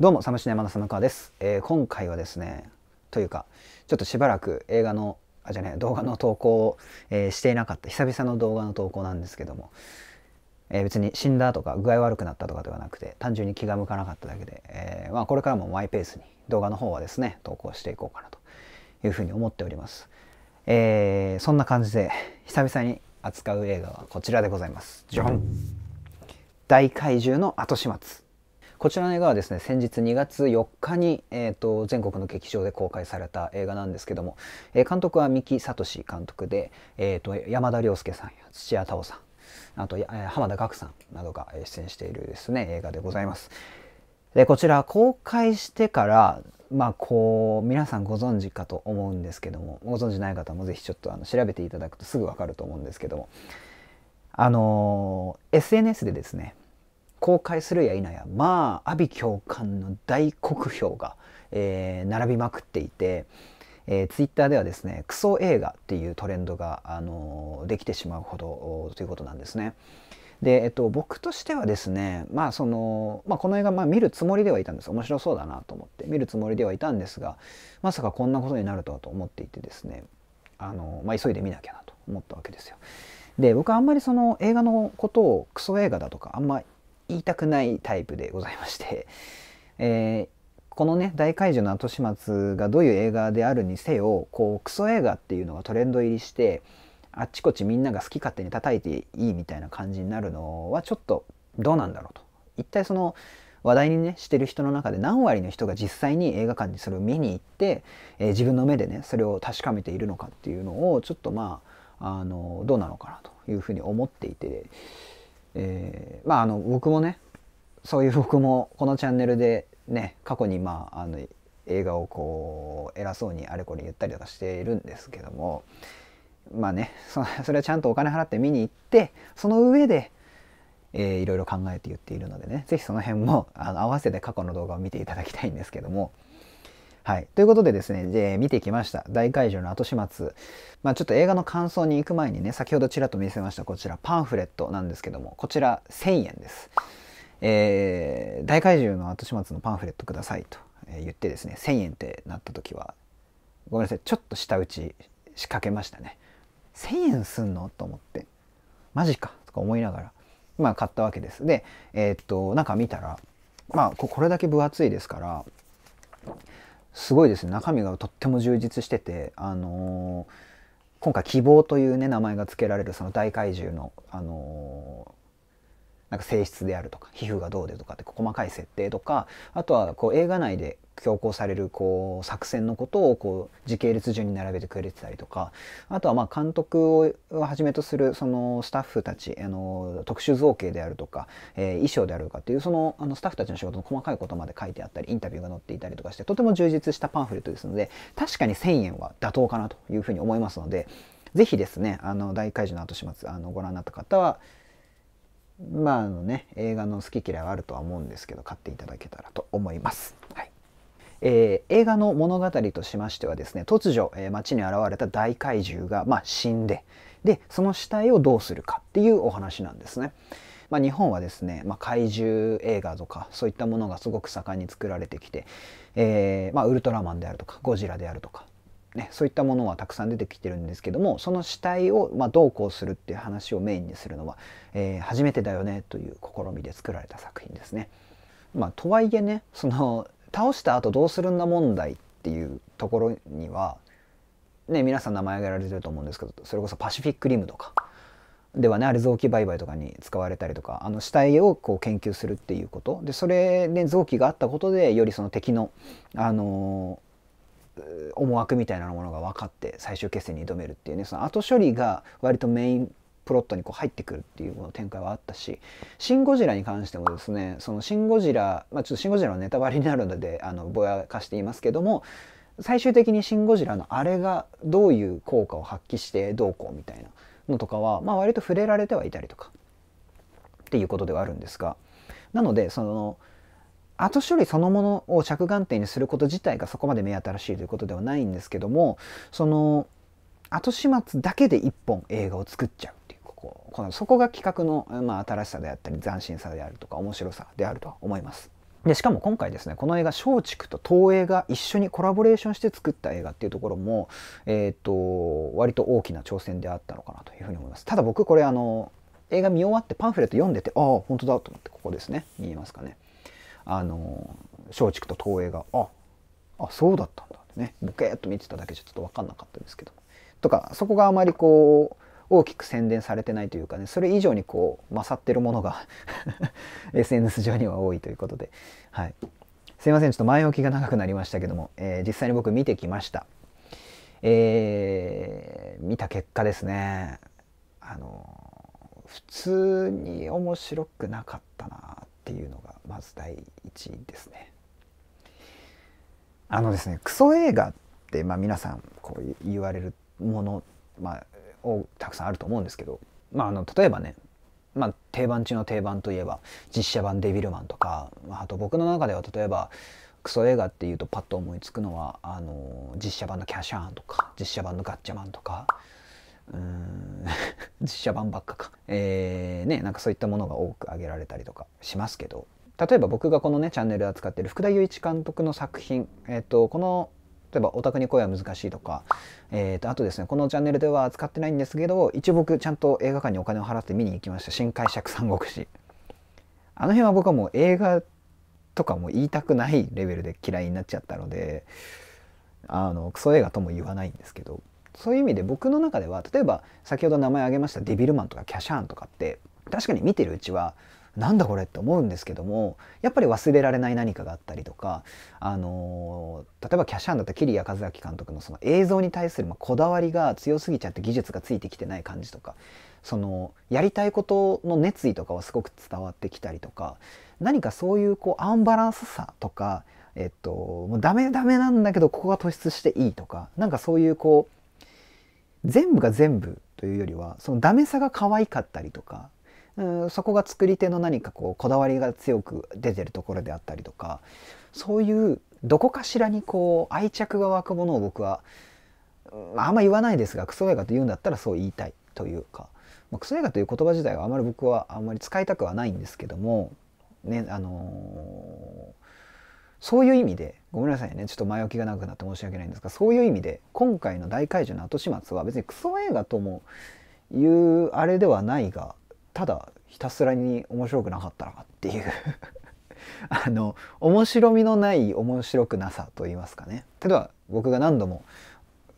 どうも、サムシネマのサムカワです、えー、今回はですね、というか、ちょっとしばらく映画の、あ、じゃね、動画の投稿を、えー、していなかった、久々の動画の投稿なんですけども、えー、別に死んだとか具合悪くなったとかではなくて、単純に気が向かなかっただけで、えまあ、これからもマイペースに動画の方はですね、投稿していこうかなというふうに思っております。えそんな感じで、久々に扱う映画はこちらでございます。ジョン大怪獣の後始末こちらの映画はですね先日2月4日に、えーと、全国の劇場で公開された映画なんですけども、えー、監督は三木聡監督で、えーと、山田涼介さんや土屋太鳳さんあと浜田岳さんなどが出演しているですね映画でございます。でこちら公開してからまあこう皆さんご存知かと思うんですけどもご存知ない方もぜひちょっとあの調べていただくとすぐわかると思うんですけどもあの SNS でですね公開するや否やまあ阿鼻教官の大酷評が、えー、並びまくっていて、えー、ツイッターではですねクソ映画っていうトレンドが、あのー、できてしまうほどということなんですね。で、えっと、僕としてはですね、まあそのまあ、この映画、まあ、見るつもりではいたんです面白そうだなと思って見るつもりではいたんですがまさかこんなことになるとはと思っていてですねあの、まあ、急いで見なきゃなと思ったわけですよ。で僕はあんまりその映画のことをクソ映画だとかあんま言いたくないタイプでございまして、えー、このね大怪獣の後始末がどういう映画であるにせよこうクソ映画っていうのがトレンド入りしてあっちこっちみんなが好き勝手に叩いていいみたいな感じになるのはちょっとどうなんだろうと。一体その話題にねしてる人の中で何割の人が実際に映画館にそれを見に行って、えー、自分の目でねそれを確かめているのかっていうのをちょっとまああのどうなのかなというふうに思っていてえー、まああの僕もねそういう 僕もこのチャンネルでね過去にまああの映画をこう偉そうにあれこれ言ったりとかしているんですけどもまあねそれはちゃんとお金払って見に行ってその上で、えー、いろいろ考えて言っているのでね是非その辺もあの合わせて過去の動画を見ていただきたいんですけどもはい。ということでですね、で見てきました。大会場の後始末。まあ、ちょっと映画の感想に行く前にね、先ほどちらっと見せました、こちらパンフレットなんですけども、こちら1000円です。えー、大怪獣の後始末のパンフレットくださいと言ってですね、1000円ってなった時は、ごめんなさい、ちょっと舌打ち仕掛けましたね。1000円すんのと思って、マジかとか思いながら、まあ買ったわけです。で、えー、っと、中見たら、まあ、これだけ分厚いですから、すごいですね中身がとっても充実してて、あのー、今回「希望」というね名前が付けられるその大怪獣の、あのなんか性質であるとか皮膚がどうでとかって細かい設定とかあとはこう映画内で強行されるこう作戦のことをこう時系列順に並べてくれてたりとかあとはまあ監督をはじめとするそのスタッフたちあの特殊造形であるとか、えー、衣装であるとかっていうそのあのスタッフたちの仕事の細かいことまで書いてあったりインタビューが載っていたりとかしてとても充実したパンフレットですので確かに1,000円は妥当かなというふうに思いますので是非ですねあの大怪獣の後始末あのご覧になった方はまああのね映画の好き嫌いはあるとは思うんですけど買っていただけたらと思います。はいえー、映画の物語としましてはですね突如、えー、街に現れた大怪獣が、まあ、死んででその死体をどうするかっていうお話なんですね。まあ、日本はですね、まあ、怪獣映画とかそういったものがすごく盛んに作られてきて、えーまあ、ウルトラマンであるとかゴジラであるとかね、そういったものはたくさん出てきてるんですけどもその死体を、まあ、どうこうするっていう話をメインにするのは、えー、初めてだよねという試みで作られた作品ですね。まあ、とはいえねその倒した後どうするんだ問題っていうところには、ね、皆さん名前挙げられてると思うんですけどそれこそパシフィックリムとかではねあれ臓器売買とかに使われたりとかあの死体をこう研究するっていうことでそれで臓器があったことでよりその敵の、あの思惑みたいなものが分かって最終決戦に挑めるっていうねその後処理が割とメインプロットにこう入ってくるっていう展開はあったし「シン・ゴジラ」に関してもですねその「シン・ゴジラ」まあちょっと「シン・ゴジラ」のネタバレになるのであのぼやかしていますけども最終的に「シン・ゴジラ」のあれがどういう効果を発揮してどうこうみたいなのとかは、まあ、割と触れられてはいたりとかっていうことではあるんですがなのでその「後処理そのものを着眼点にすること自体がそこまで目新しいということではないんですけどもその後始末だけで一本映画を作っちゃうっていうこここのそこが企画の、まあ、新しさであったり斬新さであるとか面白さであると思います。でしかも今回ですねこの映画松竹と東映が一緒にコラボレーションして作った映画っていうところも、えーと、と割と大きな挑戦であったのかなというふうに思います。ただ僕これあの映画見終わってパンフレット読んでてああ本当だと思ってここですね見えますかね。あの松竹と東映がああそうだったんだってねボケーっと見てただけじゃちょっと分かんなかったですけどとかそこがあまりこう大きく宣伝されてないというかねそれ以上にこう勝ってるものが SNS 上には多いということで、はい、すいませんちょっと前置きが長くなりましたけども、えー、実際に僕見てきました、えー、見た結果ですねあの普通に面白くなかったなっていうのがまず第一ですね。あのですねクソ映画って、まあ、皆さんこう言われるもの、まあ、をたくさんあると思うんですけど、まあ、あの例えばね、まあ、定番中の定番といえば実写版「デビルマン」とか、あ、あと僕の中では例えばクソ映画っていうとパッと思いつくのはあの実写版の「キャシャーン」とか実写版の「ガッチャマン」とかうん 実写版ばっかか、えーね、なんかそういったものが多く挙げられたりとかしますけど例えば僕がこのねチャンネルで扱ってる福田雄一監督の作品、えーと、とこの例えば「オタクに声は難しい」とか、えー、とあとですねこのチャンネルでは扱ってないんですけど一応僕ちゃんと映画館にお金を払って見に行きました「新解釈三国志」あの辺は僕はもう映画とかも言いたくないレベルで嫌いになっちゃったのであのクソ映画とも言わないんですけどそういう意味で僕の中では例えば先ほど名前挙げましたデビルマンとかキャシャーンとかって確かに見てるうちはなんだこれって思うんですけどもやっぱり忘れられない何かがあったりとか、あのー、例えばキャシャーンだった桐谷和明監督のその映像に対するまこだわりが強すぎちゃって技術がついてきてない感じとかそのやりたいことの熱意とかはすごく伝わってきたりとか何かそういうこうアンバランスさとか、えっと、もうダメダメなんだけどここが突出していいとかなんかそういうこう全部が全部というよりはそのダメさが可愛かったりとか、うん、そこが作り手の何かこうこだわりが強く出てるところであったりとかそういうどこかしらにこう愛着が湧くものを僕は、あんま言わないですがクソ映画と言うんだったらそう言いたいというか、まあ、クソ映画という言葉自体はあんまり僕はあんまり使いたくはないんですけどもねあのー、そういう意味でごめんなさいねちょっと前置きが長くなって申し訳ないんですがそういう意味で今回の大怪獣の後始末は別にクソ映画ともいうあれではないがただひたすらに面白くなかったなっていう あの面白みのない面白くなさと言いますかね。例えば僕が何度も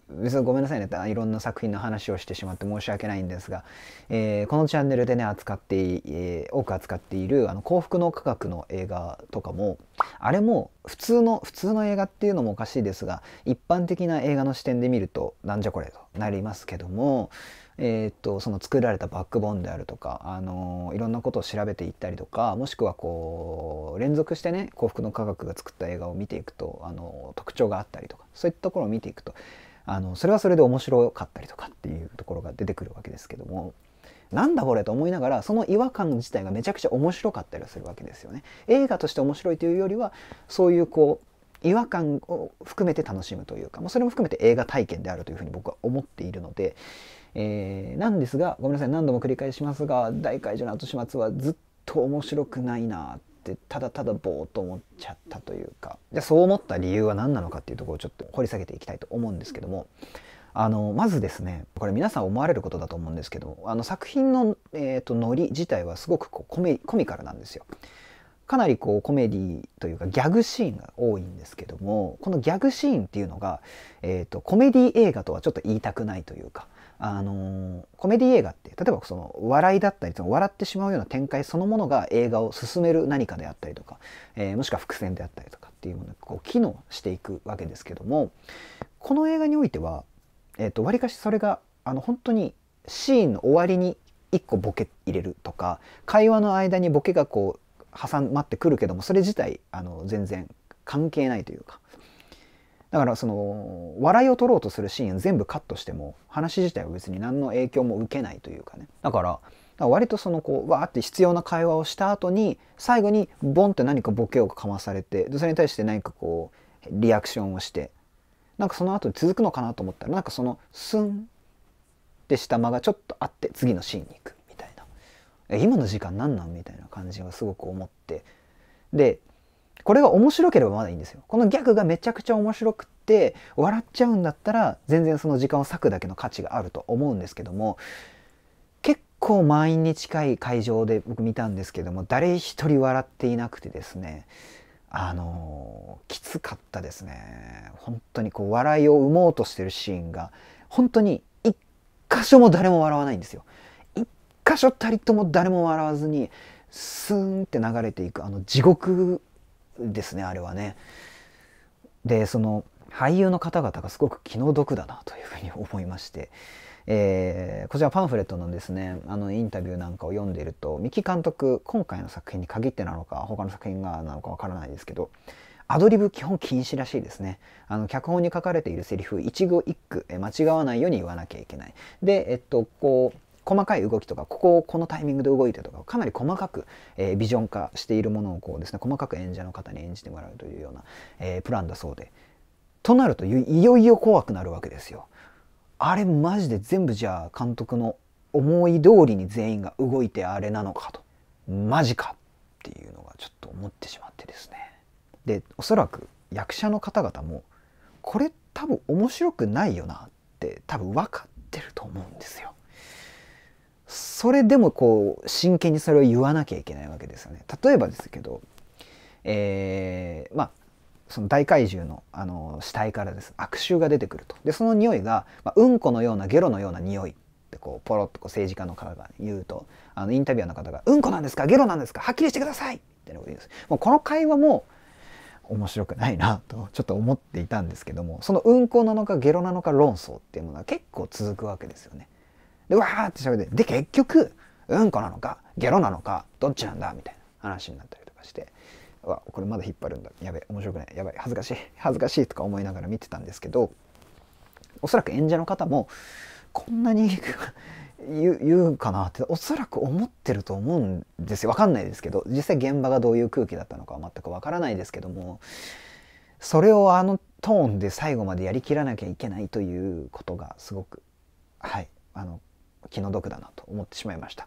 別にごめんなさいねいろんな作品の話をしてしまって申し訳ないんですが、えー、このチャンネルでね扱って、えー、多く扱っているあの幸福の科学の映画とかもあれも普通の普通の映画っていうのもおかしいですが一般的な映画の視点で見るとなんじゃこれとなりますけども、えー、っとその作られたバックボーンであるとか、あのいろんなことを調べていったりとかもしくはこう連続してね幸福の科学が作った映画を見ていくと、あの特徴があったりとかそういったところを見ていくとあのそれはそれで面白かったりとかっていうところが出てくるわけですけどもなんだこれと思いながらその違和感自体がめちゃくちゃ面白かったりするわけですよね。映画として面白いというよりはそういうこう違和感を含めて楽しむというかもうそれも含めて映画体験であるというふうに僕は思っているので、えー、なんですがごめんなさい何度も繰り返しますが大怪獣の後始末はずっと面白くないなっってただただぼーっと思っちゃったというかじゃあそう思った理由は何なのかっていうところをちょっと掘り下げていきたいと思うんですけどもあのまずですねこれ皆さん思われることだと思うんですけどあの作品の、えーと、ノリ自体はすごくこうコメコミカルなんですよ。かなりこうコメディというかギャグシーンが多いんですけどもこのギャグシーンっていうのが、えーとコメディ映画とはちょっと言いたくないというかあのコメディ映画って例えばその笑いだったりその笑ってしまうような展開そのものが映画を進める何かであったりとか、えー、もしくは伏線であったりとかっていうものがこう機能していくわけですけどもこの映画においてはわり、えーと、割かしそれがあの本当にシーンの終わりに1個ボケ入れるとか会話の間にボケがこう挟まってくるけどもそれ自体あの全然関係ないというかだからその笑いを取ろうとするシーン全部カットしても話自体は別に何の影響も受けないというかねだから割とそのこうわーって必要な会話をした後に最後にボンって何かボケをかまされてそれに対して何かこうリアクションをしてなんかその後続くのかなと思ったらなんかそのスンってした間がちょっとあって次のシーンに行くみたいな今の時間何なんみたいな感じはすごく思ってでこれが面白ければまだいいんですよ。このギャグがめちゃくちゃ面白くって笑っちゃうんだったら全然その時間を割くだけの価値があると思うんですけども結構満員に近い会場で僕見たんですけども誰一人笑っていなくてですねあのー、きつかったですね本当にこう笑いを生もうとしてるシーンが本当に一箇所も誰も笑わないんですよ一箇所たりとも誰も笑わずにスーンって流れていくあの地獄ですねあれはね。でその俳優の方々がすごく気の毒だなというふうに思いまして、えー、こちらパンフレットのですねあのインタビューなんかを読んでいると三木監督今回の作品に限ってなのか他の作品がなのかわからないですけどアドリブ基本禁止らしいですね。あの脚本に書かれているセリフ一語一句間違わないように言わなきゃいけない。でえっとこう細かい動きとかここをこのタイミングで動いてとかかなり細かく、えー、ビジョン化しているものをこうですね細かく演者の方に演じてもらうというような、えー、プランだそうでとなるといよいよ怖くなるわけですよ。あれマジで全部じゃあ監督の思い通りに全員が動いてあれなのかとマジかっていうのがちょっと思ってしまってですね。でおそらく役者の方々もこれ多分面白くないよなって多分分かってると思うんですよ。それでもこう真剣にそれを言わなきゃいけないわけですよね。例えばですけど、えー、まあその大怪獣のあの死体からです悪臭が出てくるとでその匂いが、まあ、うんこのようなゲロのような匂いってこうポロッとこう政治家の方が言うとあのインタビュアーの方が「うんこなんですかゲロなんですかはっきりしてください!」ってこと言うんですもうこの会話も面白くないなとちょっと思っていたんですけどもそのうんこなのかゲロなのか論争っていうものは結構続くわけですよね。で、わーって喋って、で、結局、うんこなのか、ゲロなのか、どっちなんだみたいな話になったりとかして、わ、これまだ引っ張るんだ。やべ、面白くない。やばい、恥ずかしい。恥ずかしいとか思いながら見てたんですけど、おそらく演者の方も、こんなに言うかなっておそらく思ってると思うんですよ分かんないですけど実際現場がどういう空気だったのかは全く分からないですけどもそれをあのトーンで最後までやりきらなきゃいけないということがすごくはいあの気の毒だなと思ってしまいました。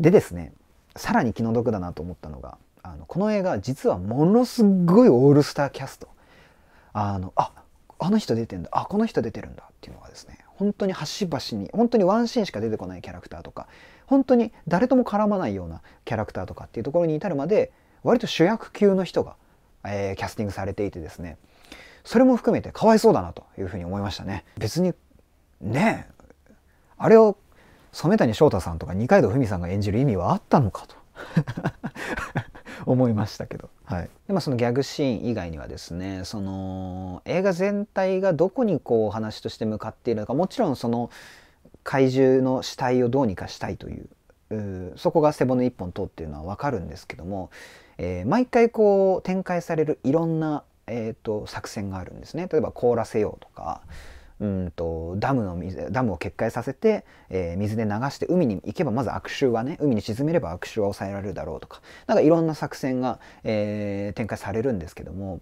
でですねさらに気の毒だなと思ったのがあのこの映画実はものすごいオールスターキャストあのああの人出てんだあこの人出てるんだっていうのがですね本当に端々に本当にワンシーンしか出てこないキャラクターとか本当に誰とも絡まないようなキャラクターとかっていうところに至るまで割と主役級の人が、えー、キャスティングされていてですねそれも含めてかわいそうだなというふうに思いましたね別にねあれを染谷翔太さんとか二階堂ふみさんが演じる意味はあったのかと 思いましたけど、はいでそのギャグシーン以外にはですねその映画全体がどこにこう話として向かっているのかもちろんその怪獣の死体をどうにかしたいというそこが背骨一本通っているのは分かるんですけども、えー、毎回こう展開されるいろんな、えーと作戦があるんですね。例えば凍らせようとか、うんとダムの水ダムを決壊させて、えー、水で流して海に行けばまず悪臭はね海に沈めれば悪臭は抑えられるだろうとか何かいろんな作戦が、えー、展開されるんですけども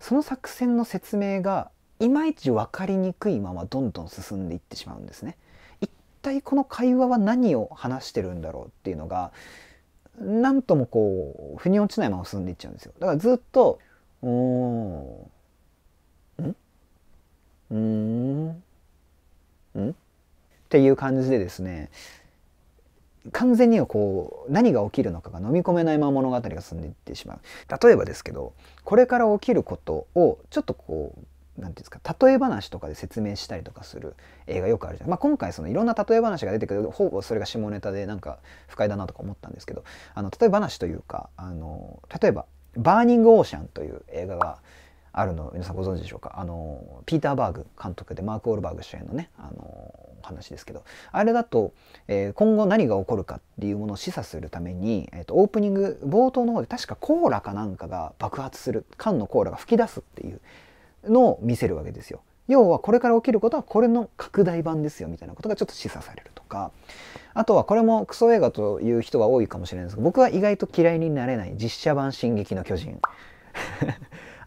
その作戦の説明がいまいち分かりにくいままどんどん進んでいってしまうんですね。一体この会話は何を話してるんだろうっていうのが何ともこう腑に落ちないまま進んでいっちゃうんですよ。だからずっと「うんうーんんっていう感じでですね完全にはこう何が起きるのかが飲み込めないまま物語が進んでいってしまう例えばですけどこれから起きることをちょっとこう何て言うんですか例え話とかで説明したりとかする映画よくあるじゃん、まあ、今回そのいろんな例え話が出てくるほぼそれが下ネタでなんか不快だなとか思ったんですけどあの例え話というかあの例えば「バーニング・オーシャン」という映画があるの皆さんご存知でしょうかあのピーター・バーグ監督でマーク・オールバーグ主演のねあの話ですけどあれだと、えー、今後何が起こるかっていうものを示唆するために、えーと、オープニング冒頭の方で確かコーラかなんかが爆発する缶のコーラが噴き出すっていうのを見せるわけですよ。要はこれから起きることはこれの拡大版ですよみたいなことがちょっと示唆されるとかあとはこれもクソ映画という人は多いかもしれないですけど僕は意外と嫌いになれない実写版「進撃の巨人」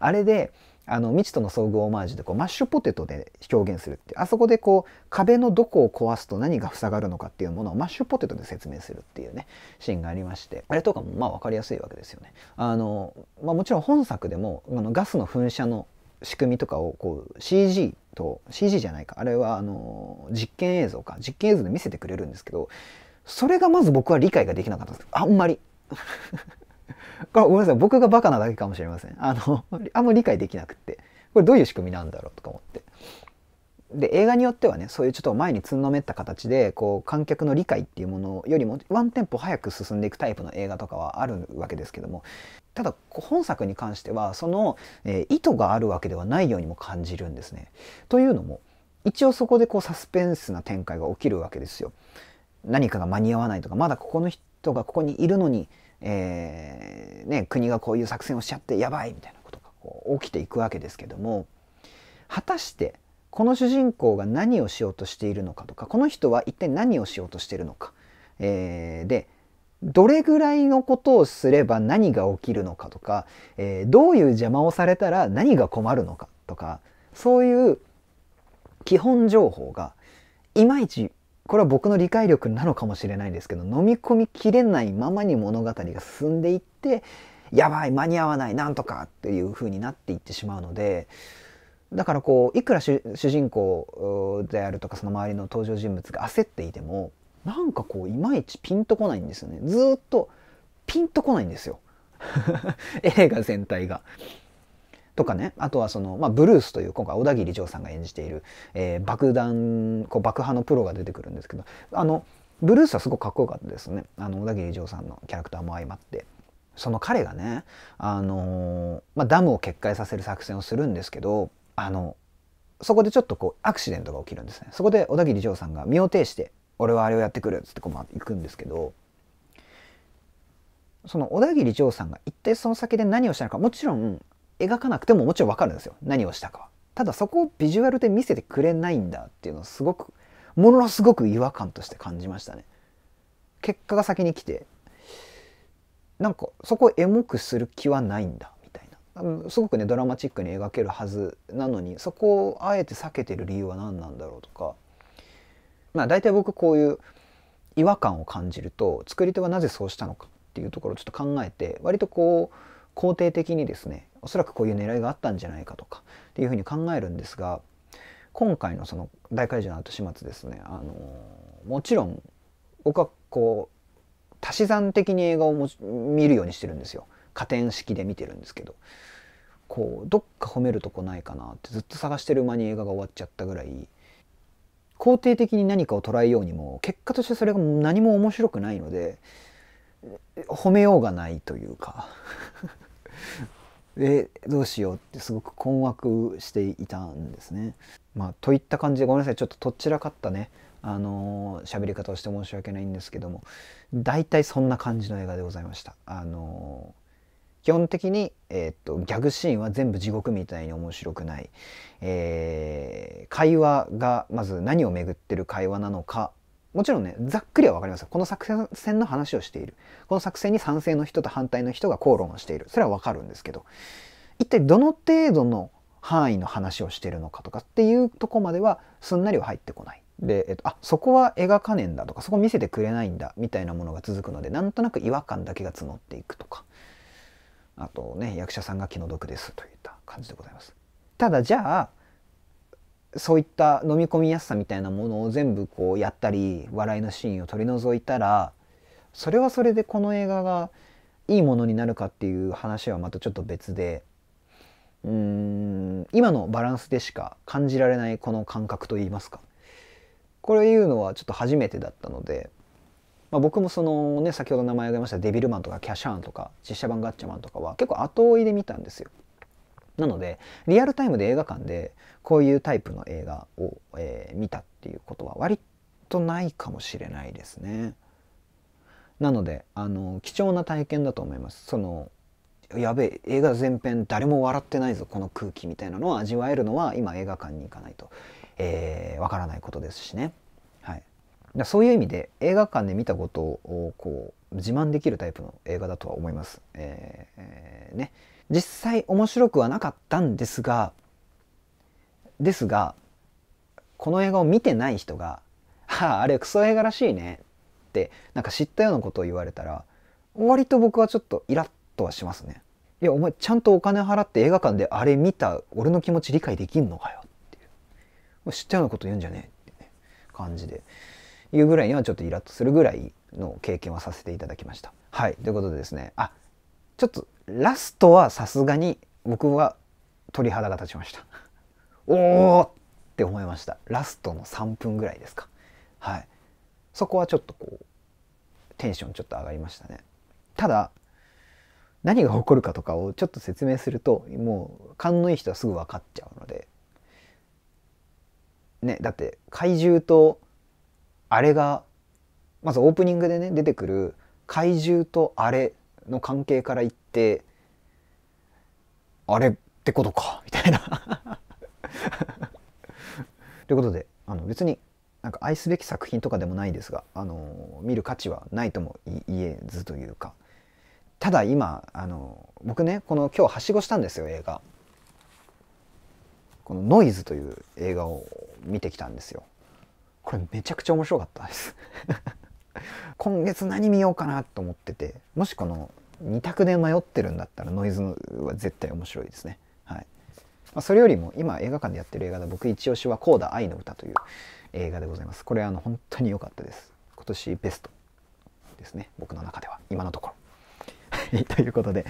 あれであの未知との遭遇オマージュでこうマッシュポテトで表現するってあそこでこう壁のどこを壊すと何が塞がるのかっていうものをマッシュポテトで説明するっていうねシーンがありましてあれとかもまあ分かりやすいわけですよね。あのまあ、もちろん本作でもあのガスの噴射の仕組みとかをこう CG と CG じゃないかあれはあの実験映像か実験映像で見せてくれるんですけどそれがまず僕は理解ができなかったんですあんまりごめんなさい僕がバカなだけかもしれませんあの あんまり理解できなくってこれどういう仕組みなんだろうとか思ってで映画によってはねそういうちょっと前につんのめった形でこう観客の理解っていうものよりもワンテンポ早く進んでいくタイプの映画とかはあるわけですけどもただ本作に関してはその、えー、意図があるわけではないようにも感じるんですね。というのも一応そこでこうサスペンスな展開が起きるわけですよ。何かが間に合わないとかまだここの人がここにいるのにえー、ね、国がこういう作戦をしちゃってやばいみたいなことがこう起きていくわけですけども果たしてこの主人公が何をしようとしているのかとかこの人は一体何をしようとしているのか、えー、でどれぐらいのことをすれば何が起きるのかとか、えー、どういう邪魔をされたら何が困るのかとかそういう基本情報がいまいちこれは僕の理解力なのかもしれないですけど飲み込みきれないままに物語が進んでいってやばい間に合わないなんとかっていう風になっていってしまうのでだからこういくら主人公であるとかその周りの登場人物が焦っていてもなんかこういまいちピンとこないんですよねずっとピンとこないんですよ 映画全体が。とかね、あとはその、まあ、ブルースという今回小田切丈さんが演じている、えー、爆弾、こう爆破のプロが出てくるんですけど、あの、ブルースはすごくかっこよかったですね。あの、小田切丈さんのキャラクターも相まって。その彼がね、あのー、まあ、ダムを決壊させる作戦をするんですけど、あの、そこでちょっとこうアクシデントが起きるんですね。そこで小田切丈さんが身を挺して、俺はあれをやってくるっつってこう、まあ、行くんですけど、その小田切丈さんが一体その先で何をしたのかもちろん描かなくてももちろんわかるんですよ何をしたかはただそこをビジュアルで見せてくれないんだっていうのをすごくものすごく違和感として感じましたね結果が先に来てなんかそこをエモくする気はないんだみたいなすごくねドラマチックに描けるはずなのにそこをあえて避けてる理由は何なんだろうとかまあ大体僕こういう違和感を感じると作り手はなぜそうしたのかっていうところをちょっと考えて割とこう肯定的にですねおそらくこういう狙いがあったんじゃないかとかっていうふうに考えるんですが今回のその大怪獣の後始末ですね、あのー、もちろん僕はこう足し算的に映画を見るようにしてるんですよ加点式で見てるんですけどこうどっか褒めるとこないかなってずっと探してる間に映画が終わっちゃったぐらい肯定的に何かを捉えようにも結果としてそれが何も面白くないので褒めようがないというかえどうしようってすごく困惑していたんですね。まあ、といった感じでごめんなさいちょっととっちらかったねあの喋、ー、り方をして申し訳ないんですけども大体そんな感じの映画でございました。あのー、基本的に、えー、っとギャグシーンは全部地獄みたいに面白くない、えー、会話がまず何を巡ってる会話なのかもちろんね、ざっくりは分かりますこの作戦の話をしている。この作戦に賛成の人と反対の人が口論をしている。それは分かるんですけど、一体どの程度の範囲の話をしているのかとかっていうとこまではすんなりは入ってこない。で、えっと、あそこは描かねえんだとかそこ見せてくれないんだみたいなものが続くのでなんとなく違和感だけが募っていくとかあとね役者さんが気の毒ですといった感じでございます。ただじゃあそういった飲み込みやすさみたいなものを全部こうやったり笑いのシーンを取り除いたらそれはそれでこの映画がいいものになるかっていう話はまたちょっと別でうーん今のバランスでしか感じられないこの感覚といいますかこれ言うのはちょっと初めてだったので、まあ、僕もそのね先ほど名前挙げましたデビルマンとかキャシャーンとか実写版ガッチャマンとかは結構後追いで見たんですよ。なのでリアルタイムで映画館でこういうタイプの映画を、えー、見たっていうことは割とないかもしれないですね。なのであの貴重な体験だと思います。そのやべえ映画全編誰も笑ってないぞこの空気みたいなのを味わえるのは今映画館に行かないとわ、えー、からないことですしね。はい、だそういう意味で映画館で見たことをこう自慢できるタイプの映画だとは思います。えー、ね。実際面白くはなかったんですがですがこの映画を見てない人が「はああれクソ映画らしいね」ってなんか知ったようなことを言われたら割と僕はちょっとイラッとはしますね。いやお前ちゃんとお金払って映画館であれ見た俺の気持ち理解できんのかよっていう知ったようなこと言うんじゃねえって、ね、感じで言うぐらいにはちょっとイラッとするぐらいの経験はさせていただきました。はいということでですねあちょっとラストはさすがに僕は鳥肌が立ちました。おーって思いました。ラストの3分ぐらいですか。はい。そこはちょっとこう、テンションちょっと上がりましたね。ただ、何が起こるかとかをちょっと説明すると、もう勘のいい人はすぐ分かっちゃうので。ね、だって怪獣とあれが、まずオープニングでね、出てくる怪獣とあれの関係から言ってあれってことかみたいなということであの別になんか愛すべき作品とかでもないですが、あの見る価値はないとも言えずというかただ今、あの僕ねこの今日はしごしたんですよ映画この「ノイズ」という映画を見てきたんですよこれめちゃくちゃ面白かったです今月何見ようかなと思っててもしこの2択で迷ってるんだったらノイズは絶対面白いですね。はいまあ、それよりも今映画館でやってる映画で僕一押しは「コーダ愛の歌」という映画でございます。これあの本当に良かったです。今年ベストですね僕の中では今のところ。ということで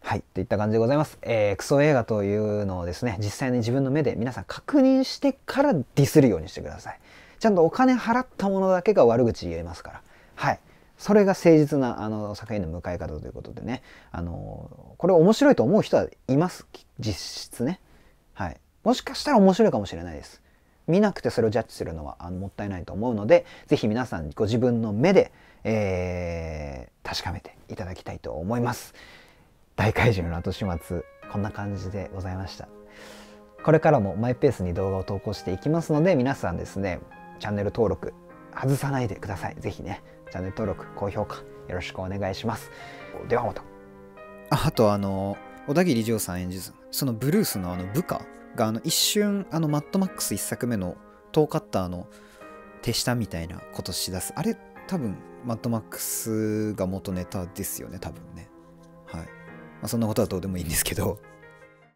はいといった感じでございます、えー、クソ映画というのをですね実際に自分の目で皆さん確認してからディスるようにしてくださいちゃんとお金払ったものだけが悪口言えますからはい。それが誠実なあの作品の向かい方ということでね、あのこれ面白いと思う人はいます、実質ね。はい。もしかしたら面白いかもしれないです。見なくてそれをジャッジするのはあのもったいないと思うので、是非皆さんご自分の目で、えー、確かめていただきたいと思います。大怪獣の後始末、こんな感じでございました。これからもマイペースに動画を投稿していきますので、皆さんですね、チャンネル登録外さないでください。是非ね。チャンネル登録、高評価、よろしくお願いします。ではまた。あと、あの、小田切丈さん演じる、そのブルースのあの部下が、あの、一瞬、あの、マッドマックス1作目のトーカッターの手下みたいなことしだす。あれ、多分、マッドマックスが元ネタですよね、多分ね。はい。まあ、そんなことはどうでもいいんですけど。